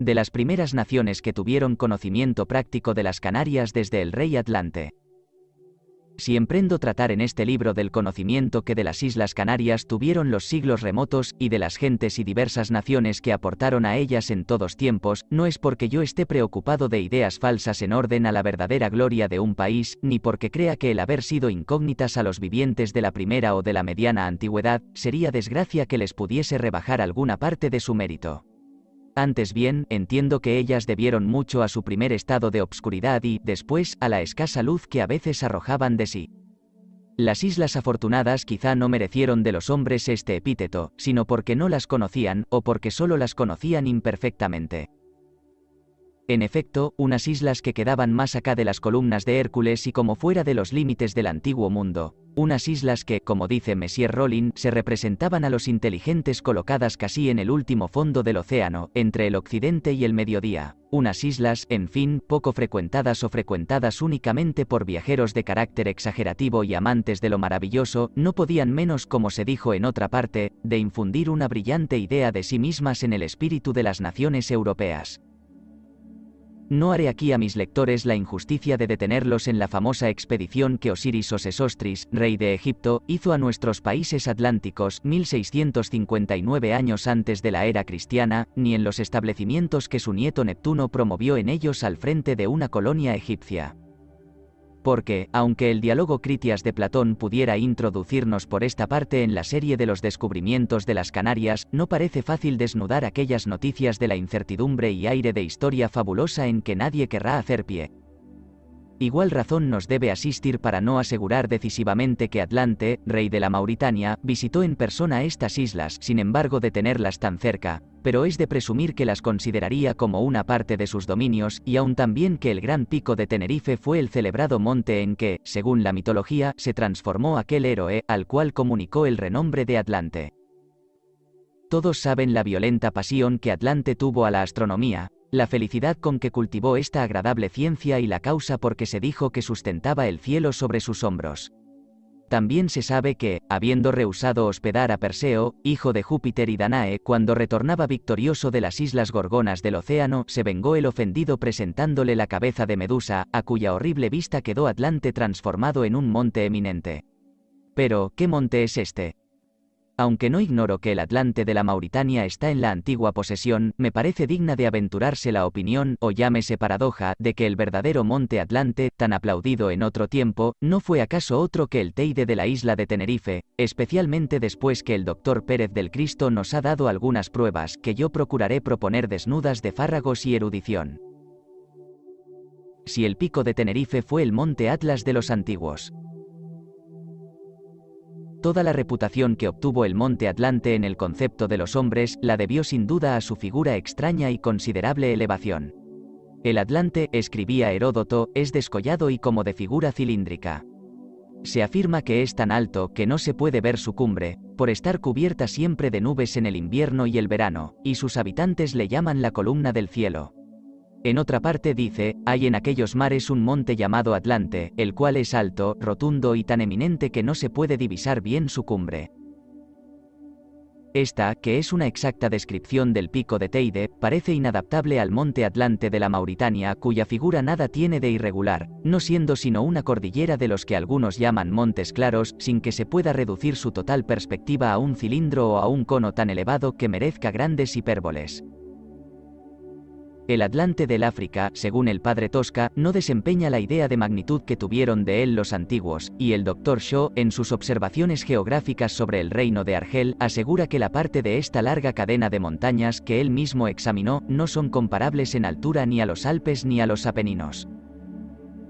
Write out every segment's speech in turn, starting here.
de las primeras naciones que tuvieron conocimiento práctico de las Canarias desde el rey Atlante. Si emprendo tratar en este libro del conocimiento que de las Islas Canarias tuvieron los siglos remotos y de las gentes y diversas naciones que aportaron a ellas en todos tiempos, no es porque yo esté preocupado de ideas falsas en orden a la verdadera gloria de un país, ni porque crea que el haber sido incógnitas a los vivientes de la primera o de la mediana antigüedad, sería desgracia que les pudiese rebajar alguna parte de su mérito. Antes bien, entiendo que ellas debieron mucho a su primer estado de obscuridad y, después, a la escasa luz que a veces arrojaban de sí. Las islas afortunadas quizá no merecieron de los hombres este epíteto, sino porque no las conocían, o porque solo las conocían imperfectamente. En efecto, unas islas que quedaban más acá de las columnas de Hércules y como fuera de los límites del antiguo mundo, unas islas que, como dice Messier Rollin, se representaban a los inteligentes colocadas casi en el último fondo del océano, entre el occidente y el mediodía, unas islas, en fin, poco frecuentadas o frecuentadas únicamente por viajeros de carácter exagerativo y amantes de lo maravilloso, no podían menos, como se dijo en otra parte, de infundir una brillante idea de sí mismas en el espíritu de las naciones europeas. No haré aquí a mis lectores la injusticia de detenerlos en la famosa expedición que Osiris O Sesostris, rey de Egipto, hizo a nuestros países atlánticos 1659 años antes de la era cristiana, ni en los establecimientos que su nieto Neptuno promovió en ellos al frente de una colonia egipcia porque, aunque el diálogo Critias de Platón pudiera introducirnos por esta parte en la serie de los descubrimientos de las Canarias, no parece fácil desnudar aquellas noticias de la incertidumbre y aire de historia fabulosa en que nadie querrá hacer pie. Igual razón nos debe asistir para no asegurar decisivamente que Atlante, rey de la Mauritania, visitó en persona estas islas, sin embargo de tenerlas tan cerca, pero es de presumir que las consideraría como una parte de sus dominios y aún también que el gran pico de Tenerife fue el celebrado monte en que, según la mitología, se transformó aquel héroe, al cual comunicó el renombre de Atlante. Todos saben la violenta pasión que Atlante tuvo a la astronomía, la felicidad con que cultivó esta agradable ciencia y la causa por se dijo que sustentaba el cielo sobre sus hombros. También se sabe que, habiendo rehusado hospedar a Perseo, hijo de Júpiter y Danae, cuando retornaba victorioso de las islas gorgonas del océano, se vengó el ofendido presentándole la cabeza de Medusa, a cuya horrible vista quedó Atlante transformado en un monte eminente. Pero, ¿qué monte es este? Aunque no ignoro que el Atlante de la Mauritania está en la antigua posesión, me parece digna de aventurarse la opinión, o llámese paradoja, de que el verdadero monte Atlante, tan aplaudido en otro tiempo, no fue acaso otro que el Teide de la isla de Tenerife, especialmente después que el doctor Pérez del Cristo nos ha dado algunas pruebas que yo procuraré proponer desnudas de fárragos y erudición. Si el pico de Tenerife fue el monte Atlas de los antiguos. Toda la reputación que obtuvo el monte Atlante en el concepto de los hombres la debió sin duda a su figura extraña y considerable elevación. El Atlante, escribía Heródoto, es descollado y como de figura cilíndrica. Se afirma que es tan alto que no se puede ver su cumbre, por estar cubierta siempre de nubes en el invierno y el verano, y sus habitantes le llaman la columna del cielo. En otra parte dice, hay en aquellos mares un monte llamado Atlante, el cual es alto, rotundo y tan eminente que no se puede divisar bien su cumbre. Esta, que es una exacta descripción del pico de Teide, parece inadaptable al monte Atlante de la Mauritania cuya figura nada tiene de irregular, no siendo sino una cordillera de los que algunos llaman montes claros, sin que se pueda reducir su total perspectiva a un cilindro o a un cono tan elevado que merezca grandes hipérboles. El Atlante del África, según el padre Tosca, no desempeña la idea de magnitud que tuvieron de él los antiguos, y el doctor Shaw, en sus observaciones geográficas sobre el reino de Argel, asegura que la parte de esta larga cadena de montañas que él mismo examinó no son comparables en altura ni a los Alpes ni a los Apeninos.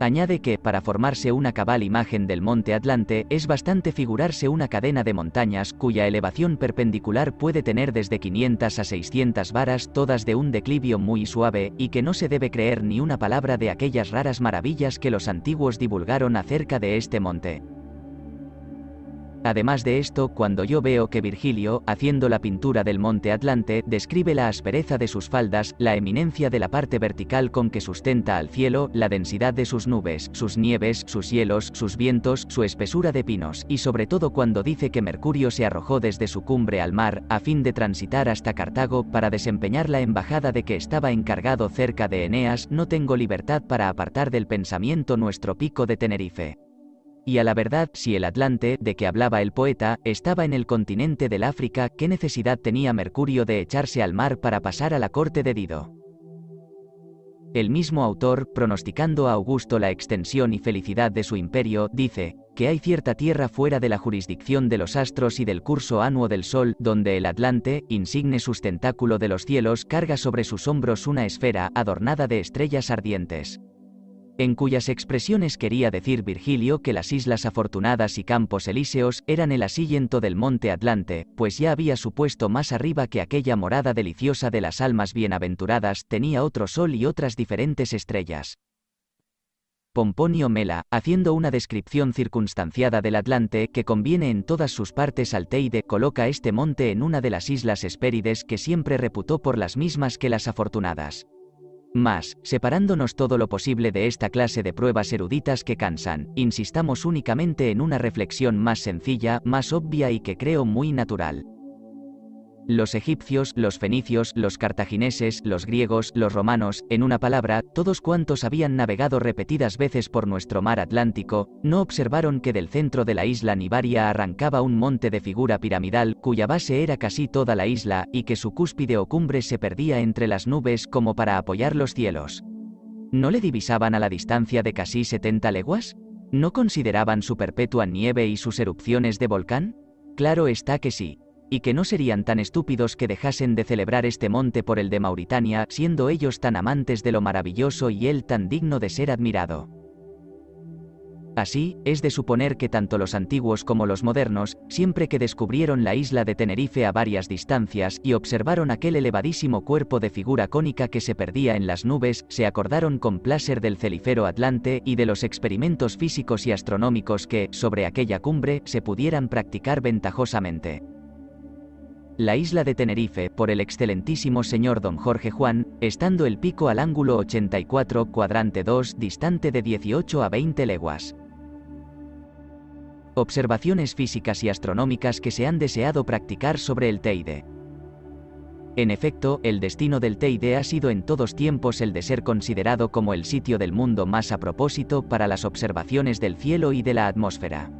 Añade que, para formarse una cabal imagen del monte Atlante, es bastante figurarse una cadena de montañas cuya elevación perpendicular puede tener desde 500 a 600 varas, todas de un declivio muy suave, y que no se debe creer ni una palabra de aquellas raras maravillas que los antiguos divulgaron acerca de este monte. Además de esto, cuando yo veo que Virgilio, haciendo la pintura del monte Atlante, describe la aspereza de sus faldas, la eminencia de la parte vertical con que sustenta al cielo, la densidad de sus nubes, sus nieves, sus hielos, sus vientos, su espesura de pinos, y sobre todo cuando dice que Mercurio se arrojó desde su cumbre al mar, a fin de transitar hasta Cartago para desempeñar la embajada de que estaba encargado cerca de Eneas, no tengo libertad para apartar del pensamiento nuestro pico de Tenerife. Y a la verdad, si el Atlante, de que hablaba el poeta, estaba en el continente del África, ¿qué necesidad tenía Mercurio de echarse al mar para pasar a la corte de Dido? El mismo autor, pronosticando a Augusto la extensión y felicidad de su imperio, dice, que hay cierta tierra fuera de la jurisdicción de los astros y del curso anuo del Sol, donde el Atlante, insigne sustentáculo de los cielos, carga sobre sus hombros una esfera adornada de estrellas ardientes en cuyas expresiones quería decir Virgilio que las Islas Afortunadas y Campos Elíseos eran el asiento del monte Atlante, pues ya había supuesto más arriba que aquella morada deliciosa de las almas bienaventuradas tenía otro sol y otras diferentes estrellas. Pomponio Mela, haciendo una descripción circunstanciada del Atlante que conviene en todas sus partes al Teide, coloca este monte en una de las islas Espérides que siempre reputó por las mismas que las afortunadas. Más, separándonos todo lo posible de esta clase de pruebas eruditas que cansan, insistamos únicamente en una reflexión más sencilla, más obvia y que creo muy natural. Los egipcios, los fenicios, los cartagineses, los griegos, los romanos, en una palabra, todos cuantos habían navegado repetidas veces por nuestro mar Atlántico, no observaron que del centro de la isla Nibaria arrancaba un monte de figura piramidal, cuya base era casi toda la isla, y que su cúspide o cumbre se perdía entre las nubes como para apoyar los cielos. ¿No le divisaban a la distancia de casi 70 leguas? ¿No consideraban su perpetua nieve y sus erupciones de volcán? Claro está que sí y que no serían tan estúpidos que dejasen de celebrar este monte por el de Mauritania, siendo ellos tan amantes de lo maravilloso y él tan digno de ser admirado. Así, es de suponer que tanto los antiguos como los modernos, siempre que descubrieron la isla de Tenerife a varias distancias y observaron aquel elevadísimo cuerpo de figura cónica que se perdía en las nubes, se acordaron con placer del celifero Atlante y de los experimentos físicos y astronómicos que, sobre aquella cumbre, se pudieran practicar ventajosamente la isla de Tenerife por el excelentísimo señor don Jorge Juan, estando el pico al ángulo 84 cuadrante 2 distante de 18 a 20 leguas. Observaciones físicas y astronómicas que se han deseado practicar sobre el Teide. En efecto, el destino del Teide ha sido en todos tiempos el de ser considerado como el sitio del mundo más a propósito para las observaciones del cielo y de la atmósfera.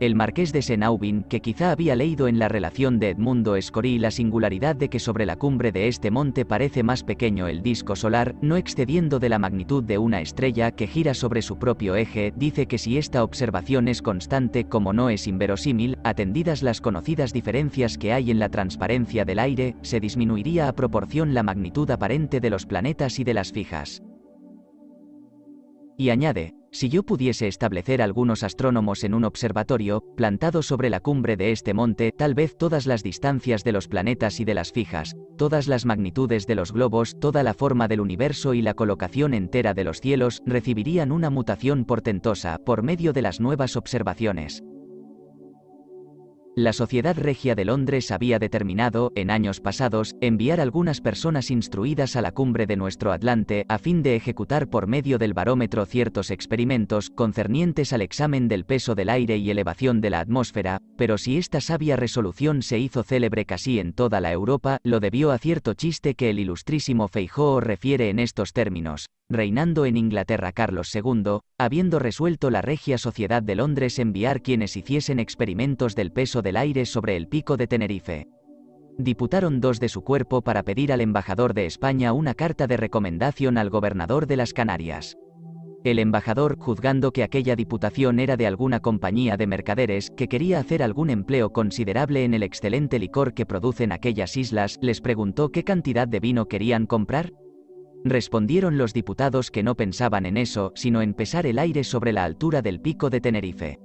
El marqués de Senaubin, que quizá había leído en la relación de Edmundo Escorí la singularidad de que sobre la cumbre de este monte parece más pequeño el disco solar, no excediendo de la magnitud de una estrella que gira sobre su propio eje, dice que si esta observación es constante como no es inverosímil, atendidas las conocidas diferencias que hay en la transparencia del aire, se disminuiría a proporción la magnitud aparente de los planetas y de las fijas. Y añade, si yo pudiese establecer algunos astrónomos en un observatorio, plantado sobre la cumbre de este monte, tal vez todas las distancias de los planetas y de las fijas, todas las magnitudes de los globos, toda la forma del universo y la colocación entera de los cielos, recibirían una mutación portentosa por medio de las nuevas observaciones. La Sociedad Regia de Londres había determinado, en años pasados, enviar algunas personas instruidas a la cumbre de nuestro Atlante a fin de ejecutar por medio del barómetro ciertos experimentos concernientes al examen del peso del aire y elevación de la atmósfera, pero si esta sabia resolución se hizo célebre casi en toda la Europa, lo debió a cierto chiste que el ilustrísimo Feijóo refiere en estos términos reinando en Inglaterra Carlos II, habiendo resuelto la Regia Sociedad de Londres enviar quienes hiciesen experimentos del peso del aire sobre el pico de Tenerife. Diputaron dos de su cuerpo para pedir al embajador de España una carta de recomendación al gobernador de las Canarias. El embajador, juzgando que aquella diputación era de alguna compañía de mercaderes que quería hacer algún empleo considerable en el excelente licor que producen aquellas islas, les preguntó qué cantidad de vino querían comprar, Respondieron los diputados que no pensaban en eso, sino en pesar el aire sobre la altura del pico de Tenerife.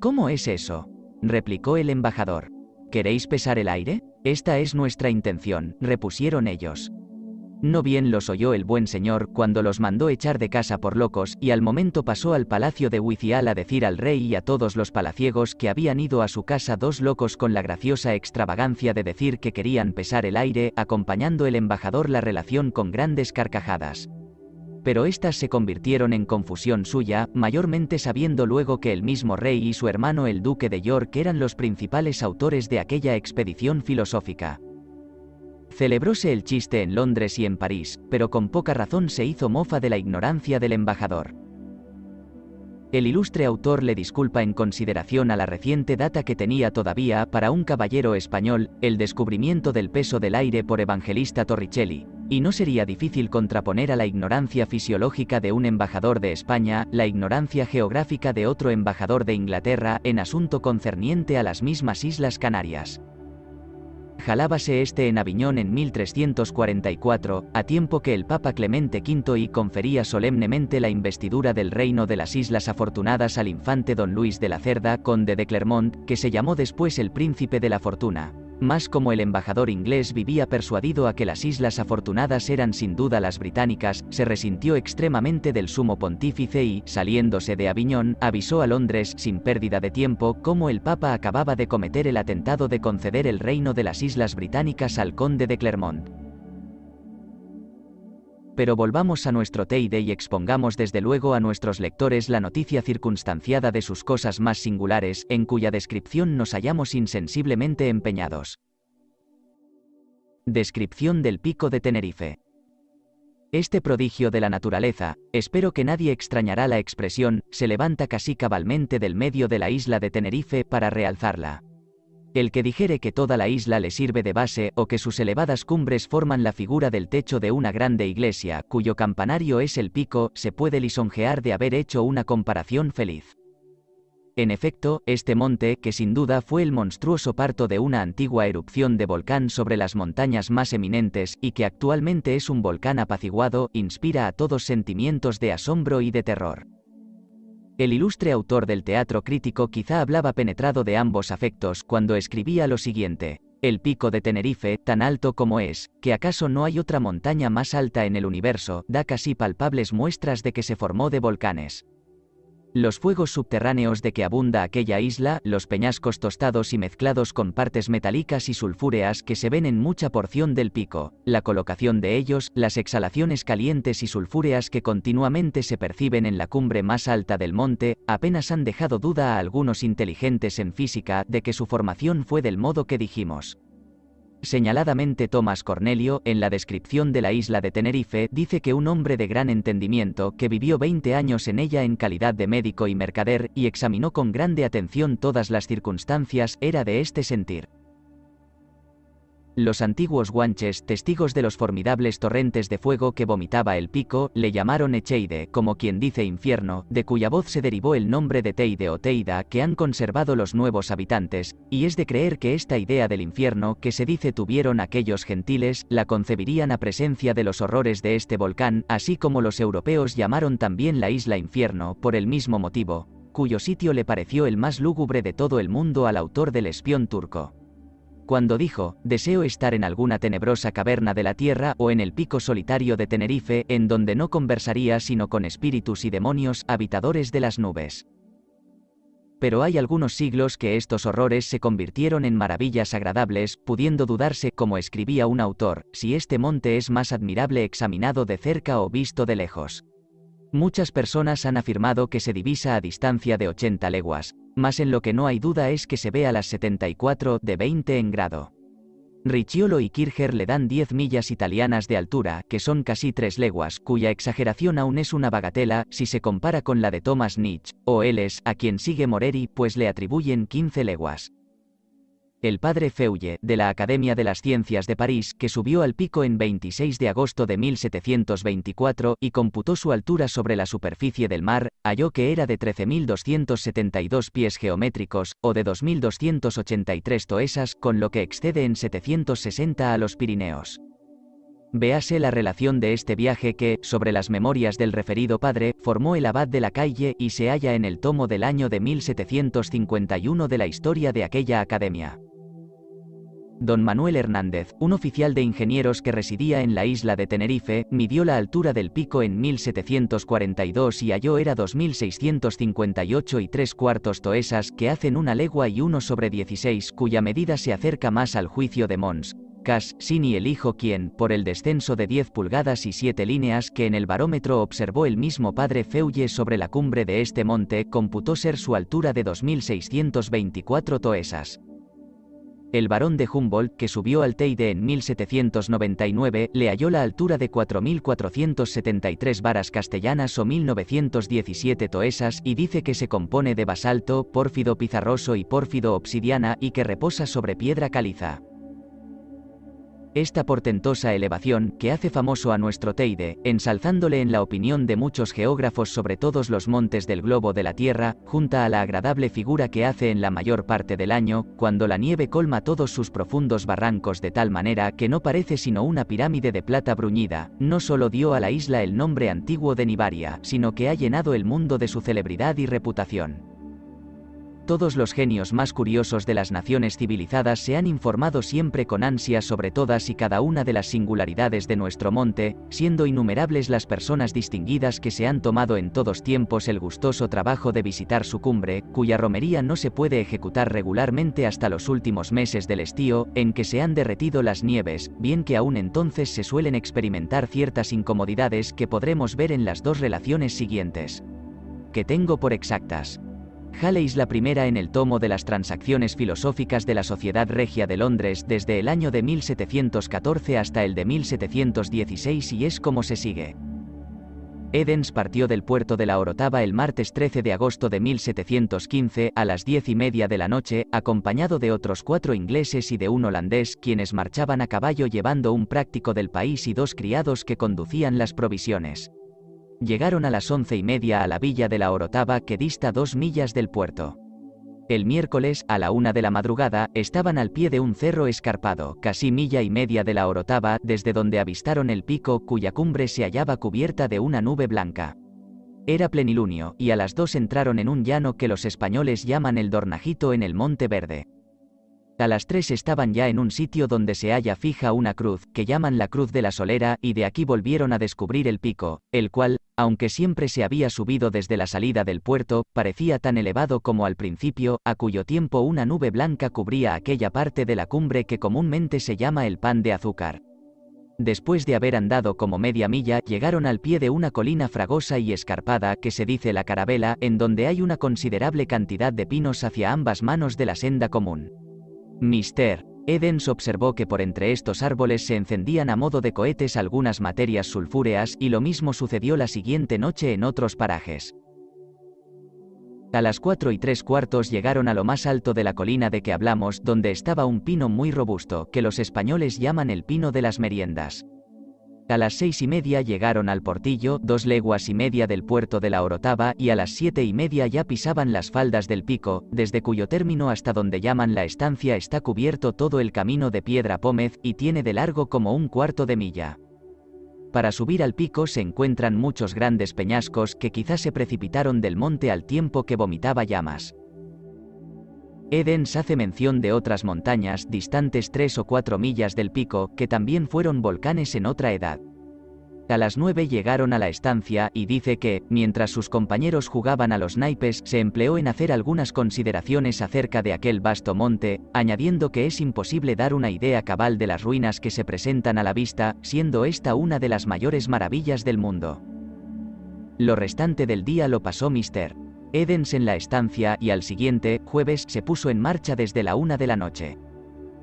¿Cómo es eso? replicó el embajador. ¿Queréis pesar el aire? Esta es nuestra intención, repusieron ellos. No bien los oyó el buen señor cuando los mandó echar de casa por locos, y al momento pasó al palacio de Huizial a decir al rey y a todos los palaciegos que habían ido a su casa dos locos con la graciosa extravagancia de decir que querían pesar el aire, acompañando el embajador la relación con grandes carcajadas. Pero éstas se convirtieron en confusión suya, mayormente sabiendo luego que el mismo rey y su hermano el duque de York eran los principales autores de aquella expedición filosófica. Celebróse el chiste en Londres y en París, pero con poca razón se hizo mofa de la ignorancia del embajador. El ilustre autor le disculpa en consideración a la reciente data que tenía todavía para un caballero español el descubrimiento del peso del aire por evangelista Torricelli, y no sería difícil contraponer a la ignorancia fisiológica de un embajador de España la ignorancia geográfica de otro embajador de Inglaterra en asunto concerniente a las mismas Islas Canarias. Jalábase este en Aviñón en 1344, a tiempo que el Papa Clemente V y confería solemnemente la investidura del reino de las Islas Afortunadas al infante don Luis de la Cerda, conde de Clermont, que se llamó después el príncipe de la fortuna más como el embajador inglés vivía persuadido a que las islas afortunadas eran sin duda las británicas, se resintió extremadamente del sumo pontífice y, saliéndose de Aviñón, avisó a Londres, sin pérdida de tiempo, cómo el Papa acababa de cometer el atentado de conceder el reino de las islas británicas al conde de Clermont. Pero volvamos a nuestro Teide y expongamos desde luego a nuestros lectores la noticia circunstanciada de sus cosas más singulares, en cuya descripción nos hallamos insensiblemente empeñados. Descripción del Pico de Tenerife. Este prodigio de la naturaleza, espero que nadie extrañará la expresión, se levanta casi cabalmente del medio de la isla de Tenerife para realzarla. El que dijere que toda la isla le sirve de base o que sus elevadas cumbres forman la figura del techo de una grande iglesia, cuyo campanario es el pico, se puede lisonjear de haber hecho una comparación feliz. En efecto, este monte, que sin duda fue el monstruoso parto de una antigua erupción de volcán sobre las montañas más eminentes y que actualmente es un volcán apaciguado, inspira a todos sentimientos de asombro y de terror. El ilustre autor del teatro crítico quizá hablaba penetrado de ambos afectos cuando escribía lo siguiente. El pico de Tenerife, tan alto como es, que acaso no hay otra montaña más alta en el universo, da casi palpables muestras de que se formó de volcanes. Los fuegos subterráneos de que abunda aquella isla, los peñascos tostados y mezclados con partes metálicas y sulfúreas que se ven en mucha porción del pico, la colocación de ellos, las exhalaciones calientes y sulfúreas que continuamente se perciben en la cumbre más alta del monte, apenas han dejado duda a algunos inteligentes en física de que su formación fue del modo que dijimos. Señaladamente Tomás Cornelio, en la descripción de la isla de Tenerife, dice que un hombre de gran entendimiento, que vivió 20 años en ella en calidad de médico y mercader, y examinó con grande atención todas las circunstancias, era de este sentir. Los antiguos guanches, testigos de los formidables torrentes de fuego que vomitaba el pico, le llamaron Echeide, como quien dice infierno, de cuya voz se derivó el nombre de Teide o Teida que han conservado los nuevos habitantes, y es de creer que esta idea del infierno que se dice tuvieron aquellos gentiles, la concebirían a presencia de los horrores de este volcán, así como los europeos llamaron también la isla infierno, por el mismo motivo, cuyo sitio le pareció el más lúgubre de todo el mundo al autor del espión turco cuando dijo, deseo estar en alguna tenebrosa caverna de la tierra o en el pico solitario de Tenerife, en donde no conversaría sino con espíritus y demonios, habitadores de las nubes. Pero hay algunos siglos que estos horrores se convirtieron en maravillas agradables, pudiendo dudarse, como escribía un autor, si este monte es más admirable examinado de cerca o visto de lejos. Muchas personas han afirmado que se divisa a distancia de 80 leguas, mas en lo que no hay duda es que se ve a las 74 de 20 en grado. Ricciolo y Kircher le dan 10 millas italianas de altura, que son casi 3 leguas, cuya exageración aún es una bagatela si se compara con la de Thomas Nietzsche, o es, a quien sigue Moreri, pues le atribuyen 15 leguas. El padre Feuille, de la Academia de las Ciencias de París, que subió al pico en 26 de agosto de 1724 y computó su altura sobre la superficie del mar, halló que era de 13.272 pies geométricos, o de 2.283 toesas, con lo que excede en 760 a los Pirineos. Véase la relación de este viaje que, sobre las memorias del referido padre, formó el abad de la calle y se halla en el tomo del año de 1751 de la historia de aquella academia. Don Manuel Hernández, un oficial de ingenieros que residía en la isla de Tenerife, midió la altura del pico en 1742 y halló era 2658 y tres cuartos toesas que hacen una legua y uno sobre 16 cuya medida se acerca más al juicio de Mons. Cassini el hijo quien, por el descenso de 10 pulgadas y 7 líneas que en el barómetro observó el mismo padre Feuille sobre la cumbre de este monte, computó ser su altura de 2624 toesas. El barón de Humboldt, que subió al Teide en 1799, le halló la altura de 4.473 varas castellanas o 1.917 toesas y dice que se compone de basalto, pórfido pizarroso y pórfido obsidiana y que reposa sobre piedra caliza. Esta portentosa elevación, que hace famoso a nuestro Teide, ensalzándole en la opinión de muchos geógrafos sobre todos los montes del globo de la Tierra, junta a la agradable figura que hace en la mayor parte del año, cuando la nieve colma todos sus profundos barrancos de tal manera que no parece sino una pirámide de plata bruñida, no solo dio a la isla el nombre antiguo de Nibaria, sino que ha llenado el mundo de su celebridad y reputación. Todos los genios más curiosos de las naciones civilizadas se han informado siempre con ansia sobre todas y cada una de las singularidades de nuestro monte, siendo innumerables las personas distinguidas que se han tomado en todos tiempos el gustoso trabajo de visitar su cumbre, cuya romería no se puede ejecutar regularmente hasta los últimos meses del estío, en que se han derretido las nieves, bien que aún entonces se suelen experimentar ciertas incomodidades que podremos ver en las dos relaciones siguientes. Que tengo por exactas. Halley's la primera en el tomo de las Transacciones Filosóficas de la Sociedad Regia de Londres desde el año de 1714 hasta el de 1716 y es como se sigue. Edens partió del puerto de la Orotava el martes 13 de agosto de 1715 a las diez y media de la noche, acompañado de otros cuatro ingleses y de un holandés, quienes marchaban a caballo llevando un práctico del país y dos criados que conducían las provisiones. Llegaron a las once y media a la villa de la Orotava que dista dos millas del puerto. El miércoles, a la una de la madrugada, estaban al pie de un cerro escarpado, casi milla y media de la Orotava, desde donde avistaron el pico cuya cumbre se hallaba cubierta de una nube blanca. Era plenilunio, y a las dos entraron en un llano que los españoles llaman el Dornajito en el Monte Verde. A las tres estaban ya en un sitio donde se halla fija una cruz, que llaman la Cruz de la Solera, y de aquí volvieron a descubrir el pico, el cual, aunque siempre se había subido desde la salida del puerto, parecía tan elevado como al principio, a cuyo tiempo una nube blanca cubría aquella parte de la cumbre que comúnmente se llama el pan de azúcar. Después de haber andado como media milla, llegaron al pie de una colina fragosa y escarpada que se dice la Carabela, en donde hay una considerable cantidad de pinos hacia ambas manos de la senda común. Mister, Edens observó que por entre estos árboles se encendían a modo de cohetes algunas materias sulfúreas y lo mismo sucedió la siguiente noche en otros parajes. A las 4 y tres cuartos llegaron a lo más alto de la colina de que hablamos, donde estaba un pino muy robusto, que los españoles llaman el pino de las meriendas. A las seis y media llegaron al portillo, dos leguas y media del puerto de la Orotava, y a las siete y media ya pisaban las faldas del pico, desde cuyo término hasta donde llaman la estancia está cubierto todo el camino de piedra pómez, y tiene de largo como un cuarto de milla. Para subir al pico se encuentran muchos grandes peñascos que quizás se precipitaron del monte al tiempo que vomitaba llamas. Edens hace mención de otras montañas distantes 3 o 4 millas del pico que también fueron volcanes en otra edad. A las 9 llegaron a la estancia y dice que, mientras sus compañeros jugaban a los naipes, se empleó en hacer algunas consideraciones acerca de aquel vasto monte, añadiendo que es imposible dar una idea cabal de las ruinas que se presentan a la vista, siendo esta una de las mayores maravillas del mundo. Lo restante del día lo pasó Mister. Edens en la estancia y al siguiente jueves se puso en marcha desde la una de la noche.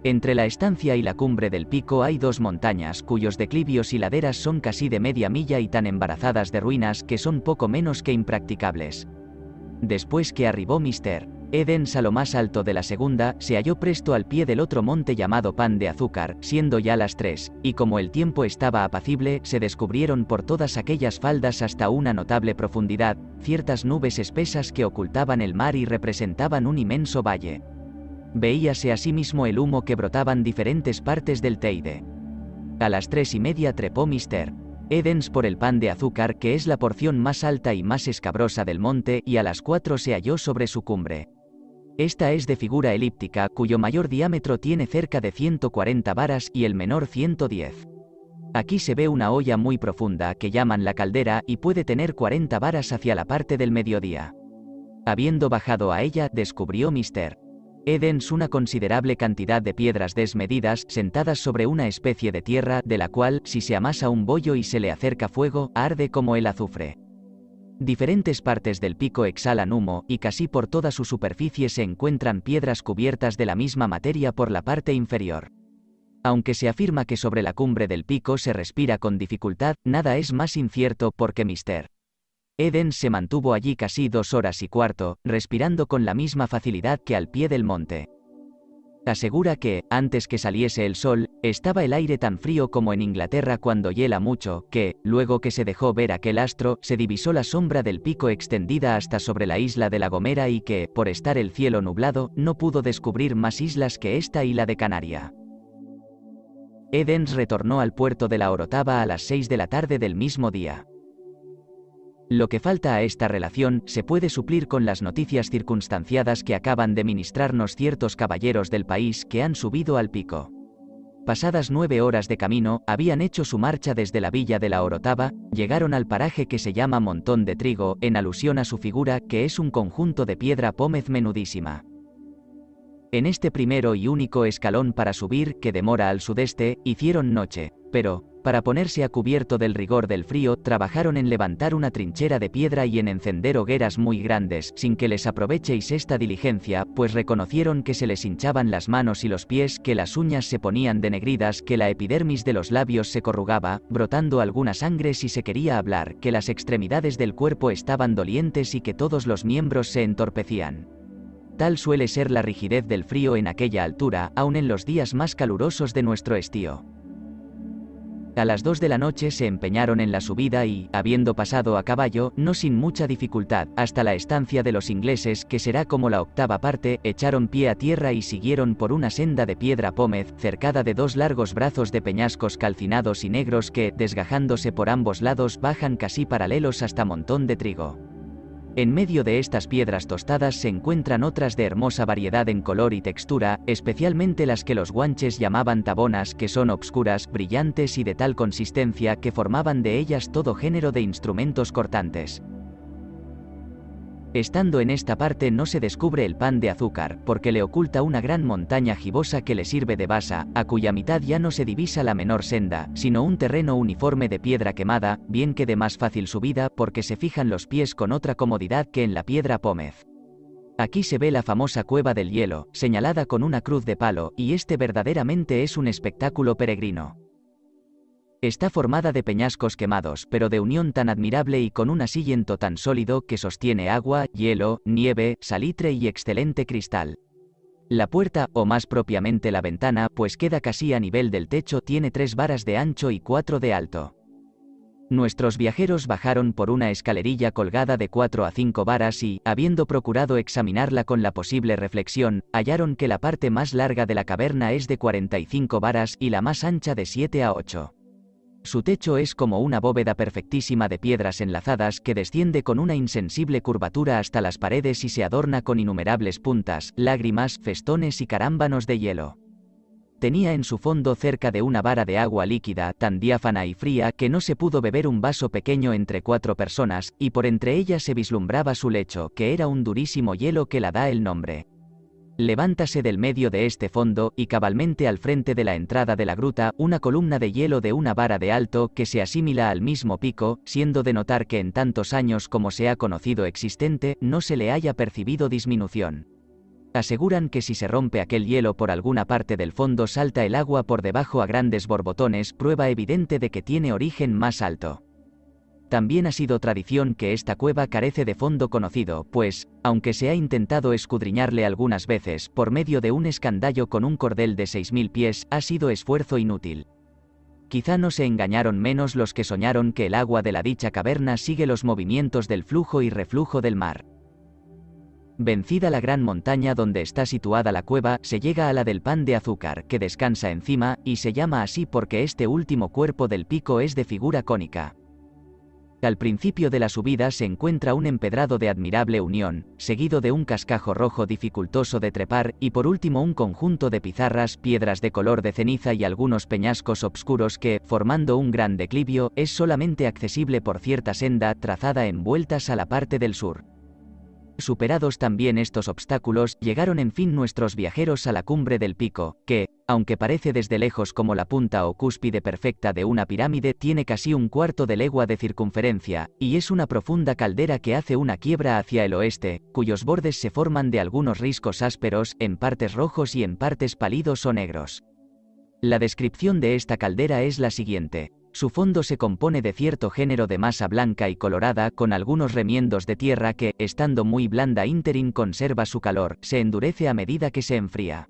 Entre la estancia y la cumbre del pico hay dos montañas cuyos declivios y laderas son casi de media milla y tan embarazadas de ruinas que son poco menos que impracticables. Después que arribó Mister Edens a lo más alto de la segunda, se halló presto al pie del otro monte llamado Pan de Azúcar, siendo ya las tres, y como el tiempo estaba apacible, se descubrieron por todas aquellas faldas hasta una notable profundidad, ciertas nubes espesas que ocultaban el mar y representaban un inmenso valle. Veíase asimismo el humo que brotaban diferentes partes del Teide. A las tres y media trepó Mister. Edens por el pan de azúcar que es la porción más alta y más escabrosa del monte y a las cuatro se halló sobre su cumbre. Esta es de figura elíptica cuyo mayor diámetro tiene cerca de 140 varas y el menor 110. Aquí se ve una olla muy profunda que llaman la caldera y puede tener 40 varas hacia la parte del mediodía. Habiendo bajado a ella, descubrió Mr. Edens una considerable cantidad de piedras desmedidas sentadas sobre una especie de tierra de la cual, si se amasa un bollo y se le acerca fuego, arde como el azufre. Diferentes partes del pico exhalan humo, y casi por toda su superficie se encuentran piedras cubiertas de la misma materia por la parte inferior. Aunque se afirma que sobre la cumbre del pico se respira con dificultad, nada es más incierto porque Mr. Eden se mantuvo allí casi dos horas y cuarto, respirando con la misma facilidad que al pie del monte. Asegura que, antes que saliese el sol, estaba el aire tan frío como en Inglaterra cuando hiela mucho, que, luego que se dejó ver aquel astro, se divisó la sombra del pico extendida hasta sobre la isla de La Gomera y que, por estar el cielo nublado, no pudo descubrir más islas que esta y la de Canaria. Edens retornó al puerto de la Orotava a las 6 de la tarde del mismo día. Lo que falta a esta relación se puede suplir con las noticias circunstanciadas que acaban de ministrarnos ciertos caballeros del país que han subido al pico. Pasadas nueve horas de camino, habían hecho su marcha desde la villa de la Orotava, llegaron al paraje que se llama Montón de Trigo, en alusión a su figura, que es un conjunto de piedra pómez menudísima. En este primero y único escalón para subir, que demora al sudeste, hicieron noche, pero, para ponerse a cubierto del rigor del frío, trabajaron en levantar una trinchera de piedra y en encender hogueras muy grandes, sin que les aprovechéis esta diligencia, pues reconocieron que se les hinchaban las manos y los pies, que las uñas se ponían denegridas, que la epidermis de los labios se corrugaba, brotando alguna sangre si se quería hablar, que las extremidades del cuerpo estaban dolientes y que todos los miembros se entorpecían. Tal suele ser la rigidez del frío en aquella altura, aun en los días más calurosos de nuestro estío. A las dos de la noche se empeñaron en la subida y, habiendo pasado a caballo, no sin mucha dificultad, hasta la estancia de los ingleses, que será como la octava parte, echaron pie a tierra y siguieron por una senda de piedra pómez, cercada de dos largos brazos de peñascos calcinados y negros que, desgajándose por ambos lados, bajan casi paralelos hasta montón de trigo. En medio de estas piedras tostadas se encuentran otras de hermosa variedad en color y textura, especialmente las que los guanches llamaban tabonas, que son obscuras, brillantes y de tal consistencia que formaban de ellas todo género de instrumentos cortantes. Estando en esta parte no se descubre el pan de azúcar, porque le oculta una gran montaña gibosa que le sirve de basa, a cuya mitad ya no se divisa la menor senda, sino un terreno uniforme de piedra quemada, bien que de más fácil subida, porque se fijan los pies con otra comodidad que en la piedra pómez. Aquí se ve la famosa cueva del hielo, señalada con una cruz de palo, y este verdaderamente es un espectáculo peregrino. Está formada de peñascos quemados, pero de unión tan admirable y con un asiento tan sólido que sostiene agua, hielo, nieve, salitre y excelente cristal. La puerta, o más propiamente la ventana, pues queda casi a nivel del techo, tiene tres varas de ancho y cuatro de alto. Nuestros viajeros bajaron por una escalerilla colgada de cuatro a cinco varas y, habiendo procurado examinarla con la posible reflexión, hallaron que la parte más larga de la caverna es de 45 varas y la más ancha de 7 a 8. Su techo es como una bóveda perfectísima de piedras enlazadas que desciende con una insensible curvatura hasta las paredes y se adorna con innumerables puntas, lágrimas, festones y carámbanos de hielo. Tenía en su fondo cerca de una vara de agua líquida, tan diáfana y fría que no se pudo beber un vaso pequeño entre cuatro personas, y por entre ellas se vislumbraba su lecho, que era un durísimo hielo que la da el nombre. Levántase del medio de este fondo y cabalmente al frente de la entrada de la gruta una columna de hielo de una vara de alto que se asimila al mismo pico, siendo de notar que en tantos años como se ha conocido existente no se le haya percibido disminución. Aseguran que si se rompe aquel hielo por alguna parte del fondo salta el agua por debajo a grandes borbotones, prueba evidente de que tiene origen más alto. También ha sido tradición que esta cueva carece de fondo conocido, pues, aunque se ha intentado escudriñarle algunas veces por medio de un escandallo con un cordel de 6.000 pies, ha sido esfuerzo inútil. Quizá no se engañaron menos los que soñaron que el agua de la dicha caverna sigue los movimientos del flujo y reflujo del mar. Vencida la gran montaña donde está situada la cueva, se llega a la del pan de azúcar, que descansa encima, y se llama así porque este último cuerpo del pico es de figura cónica. Al principio de la subida se encuentra un empedrado de admirable unión, seguido de un cascajo rojo dificultoso de trepar y por último un conjunto de pizarras, piedras de color de ceniza y algunos peñascos obscuros que, formando un gran declivio, es solamente accesible por cierta senda trazada en vueltas a la parte del sur. Superados también estos obstáculos, llegaron en fin nuestros viajeros a la cumbre del pico, que, aunque parece desde lejos como la punta o cúspide perfecta de una pirámide, tiene casi un cuarto de legua de circunferencia, y es una profunda caldera que hace una quiebra hacia el oeste, cuyos bordes se forman de algunos riscos ásperos, en partes rojos y en partes pálidos o negros. La descripción de esta caldera es la siguiente. Su fondo se compone de cierto género de masa blanca y colorada con algunos remiendos de tierra que, estando muy blanda ínterin conserva su calor, se endurece a medida que se enfría.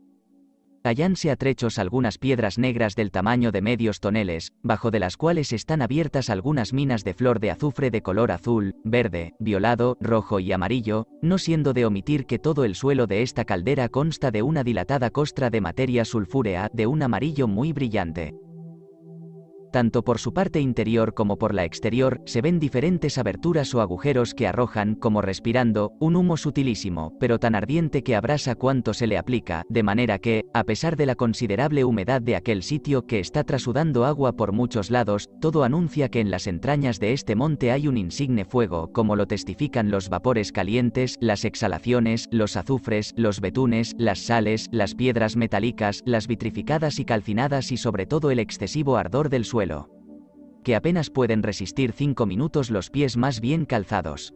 Hallanse a trechos algunas piedras negras del tamaño de medios toneles, bajo de las cuales están abiertas algunas minas de flor de azufre de color azul, verde, violado, rojo y amarillo, no siendo de omitir que todo el suelo de esta caldera consta de una dilatada costra de materia sulfúrea de un amarillo muy brillante tanto por su parte interior como por la exterior, se ven diferentes aberturas o agujeros que arrojan, como respirando, un humo sutilísimo, pero tan ardiente que abrasa cuanto se le aplica, de manera que, a pesar de la considerable humedad de aquel sitio que está trasudando agua por muchos lados, todo anuncia que en las entrañas de este monte hay un insigne fuego, como lo testifican los vapores calientes, las exhalaciones, los azufres, los betunes, las sales, las piedras metálicas, las vitrificadas y calcinadas y sobre todo el excesivo ardor del suelo. Que apenas pueden resistir cinco minutos los pies más bien calzados.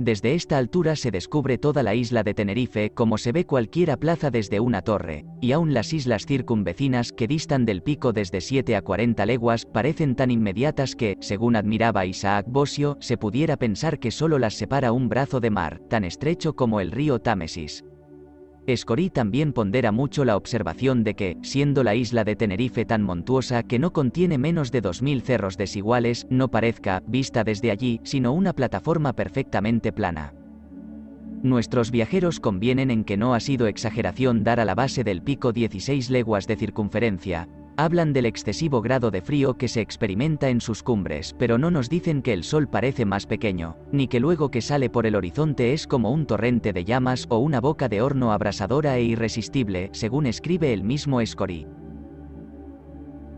Desde esta altura se descubre toda la isla de Tenerife como se ve cualquiera plaza desde una torre, y aún las islas circunvecinas que distan del pico desde 7 a 40 leguas parecen tan inmediatas que, según admiraba Isaac Bosio, se pudiera pensar que solo las separa un brazo de mar, tan estrecho como el río Támesis. Escorí también pondera mucho la observación de que, siendo la isla de Tenerife tan montuosa que no contiene menos de 2.000 cerros desiguales, no parezca, vista desde allí, sino una plataforma perfectamente plana. Nuestros viajeros convienen en que no ha sido exageración dar a la base del pico 16 leguas de circunferencia, Hablan del excesivo grado de frío que se experimenta en sus cumbres, pero no nos dicen que el sol parece más pequeño, ni que luego que sale por el horizonte es como un torrente de llamas o una boca de horno abrasadora e irresistible, según escribe el mismo Escori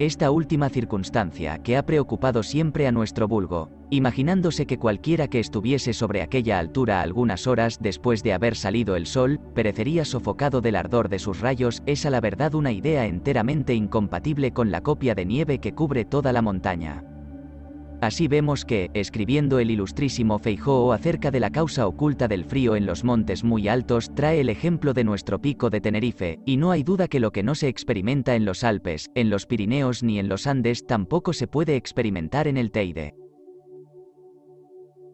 esta última circunstancia que ha preocupado siempre a nuestro vulgo, imaginándose que cualquiera que estuviese sobre aquella altura algunas horas después de haber salido el sol, perecería sofocado del ardor de sus rayos, es a la verdad una idea enteramente incompatible con la copia de nieve que cubre toda la montaña. Así vemos que, escribiendo el ilustrísimo Feijóo acerca de la causa oculta del frío en los montes muy altos, trae el ejemplo de nuestro pico de Tenerife, y no hay duda que lo que no se experimenta en los Alpes, en los Pirineos ni en los Andes tampoco se puede experimentar en el Teide.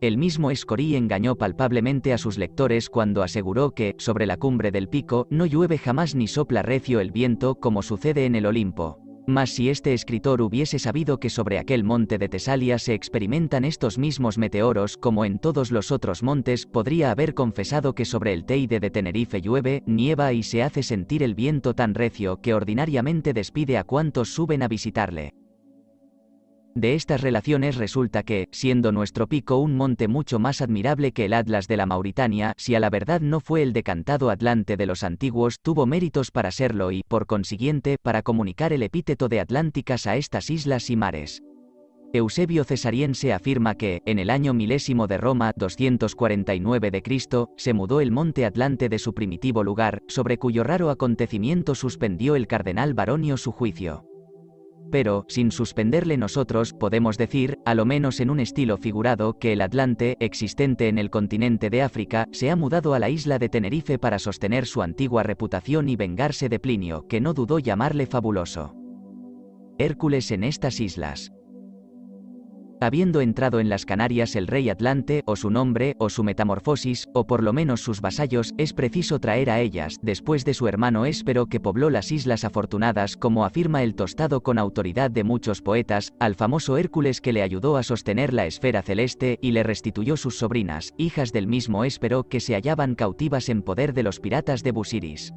El mismo Escorí engañó palpablemente a sus lectores cuando aseguró que, sobre la cumbre del pico, no llueve jamás ni sopla recio el viento como sucede en el Olimpo. Mas si este escritor hubiese sabido que sobre aquel monte de Tesalia se experimentan estos mismos meteoros como en todos los otros montes, podría haber confesado que sobre el Teide de Tenerife llueve, nieva y se hace sentir el viento tan recio que ordinariamente despide a cuantos suben a visitarle. De estas relaciones resulta que, siendo nuestro pico un monte mucho más admirable que el Atlas de la Mauritania, si a la verdad no fue el decantado Atlante de los antiguos, tuvo méritos para serlo y, por consiguiente, para comunicar el epíteto de Atlánticas a estas islas y mares. Eusebio Cesariense afirma que, en el año milésimo de Roma 249 de Cristo, se mudó el monte Atlante de su primitivo lugar, sobre cuyo raro acontecimiento suspendió el cardenal Baronio su juicio pero, sin suspenderle nosotros, podemos decir, a lo menos en un estilo figurado, que el Atlante, existente en el continente de África, se ha mudado a la isla de Tenerife para sostener su antigua reputación y vengarse de Plinio, que no dudó llamarle fabuloso. Hércules en estas islas. Habiendo entrado en las Canarias el rey Atlante, o su nombre, o su metamorfosis, o por lo menos sus vasallos, es preciso traer a ellas, después de su hermano Héspero que pobló las Islas Afortunadas, como afirma el tostado con autoridad de muchos poetas, al famoso Hércules que le ayudó a sostener la esfera celeste y le restituyó sus sobrinas, hijas del mismo Héspero, que se hallaban cautivas en poder de los piratas de Busiris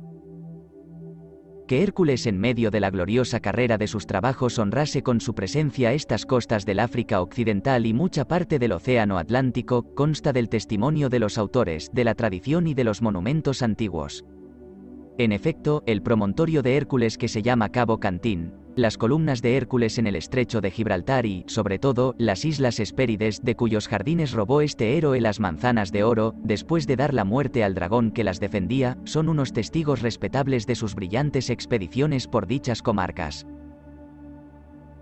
que Hércules en medio de la gloriosa carrera de sus trabajos honrase con su presencia estas costas del África Occidental y mucha parte del Océano Atlántico, consta del testimonio de los autores, de la tradición y de los monumentos antiguos. En efecto, el promontorio de Hércules que se llama Cabo Cantín, las columnas de Hércules en el estrecho de Gibraltar y, sobre todo, las islas Hespérides de cuyos jardines robó este héroe las manzanas de oro, después de dar la muerte al dragón que las defendía, son unos testigos respetables de sus brillantes expediciones por dichas comarcas.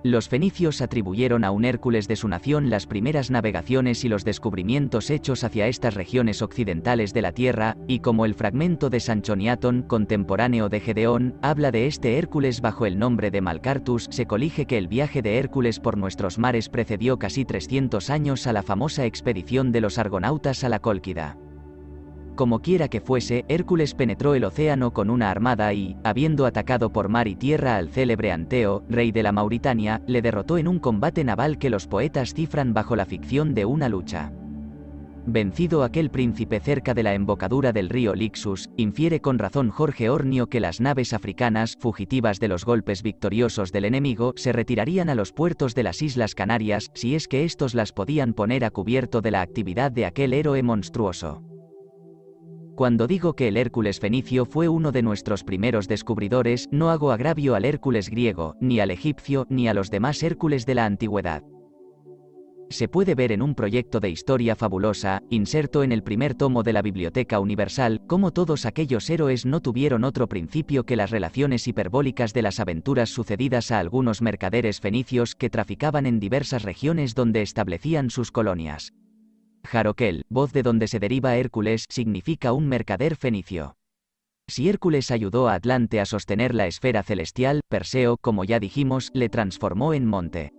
Los fenicios atribuyeron a un Hércules de su nación las primeras navegaciones y los descubrimientos hechos hacia estas regiones occidentales de la Tierra, y como el fragmento de Sanchoniatón, contemporáneo de Gedeón, habla de este Hércules bajo el nombre de Malcartus, se colige que el viaje de Hércules por nuestros mares precedió casi 300 años a la famosa expedición de los argonautas a la Cólquida. Como quiera que fuese, Hércules penetró el océano con una armada y, habiendo atacado por mar y tierra al célebre Anteo, rey de la Mauritania, le derrotó en un combate naval que los poetas cifran bajo la ficción de una lucha. Vencido aquel príncipe cerca de la embocadura del río Lixus, infiere con razón Jorge Ornio que las naves africanas, fugitivas de los golpes victoriosos del enemigo, se retirarían a los puertos de las Islas Canarias, si es que estos las podían poner a cubierto de la actividad de aquel héroe monstruoso. Cuando digo que el Hércules fenicio fue uno de nuestros primeros descubridores, no hago agravio al Hércules griego, ni al egipcio, ni a los demás Hércules de la antigüedad. Se puede ver en un proyecto de historia fabulosa, inserto en el primer tomo de la Biblioteca Universal, cómo todos aquellos héroes no tuvieron otro principio que las relaciones hiperbólicas de las aventuras sucedidas a algunos mercaderes fenicios que traficaban en diversas regiones donde establecían sus colonias. Jaroquel, voz de donde se deriva Hércules, significa un mercader fenicio. Si Hércules ayudó a Atlante a sostener la esfera celestial, Perseo, como ya dijimos, le transformó en monte.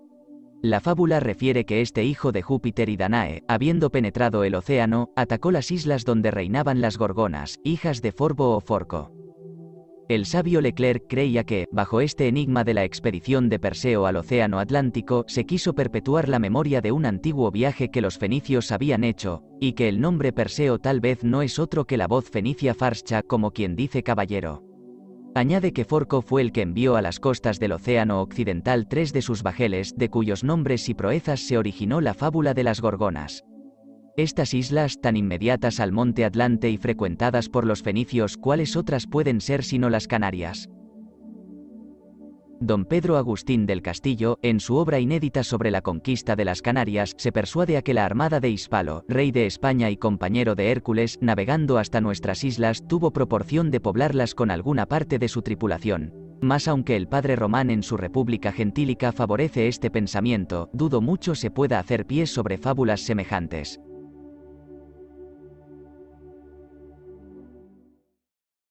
La fábula refiere que este hijo de Júpiter y Danae, habiendo penetrado el océano, atacó las islas donde reinaban las gorgonas, hijas de Forbo o Forco. El sabio Leclerc creía que, bajo este enigma de la expedición de Perseo al Océano Atlántico, se quiso perpetuar la memoria de un antiguo viaje que los fenicios habían hecho, y que el nombre Perseo tal vez no es otro que la voz fenicia Farscha como quien dice caballero. Añade que Forco fue el que envió a las costas del Océano Occidental tres de sus bajeles, de cuyos nombres y proezas se originó la fábula de las Gorgonas. Estas islas tan inmediatas al monte Atlante y frecuentadas por los fenicios, ¿cuáles otras pueden ser sino las Canarias? Don Pedro Agustín del Castillo, en su obra inédita sobre la conquista de las Canarias, se persuade a que la armada de Hispalo, rey de España y compañero de Hércules, navegando hasta nuestras islas, tuvo proporción de poblarlas con alguna parte de su tripulación. Mas aunque el padre Román en su República Gentílica favorece este pensamiento, dudo mucho se pueda hacer pie sobre fábulas semejantes.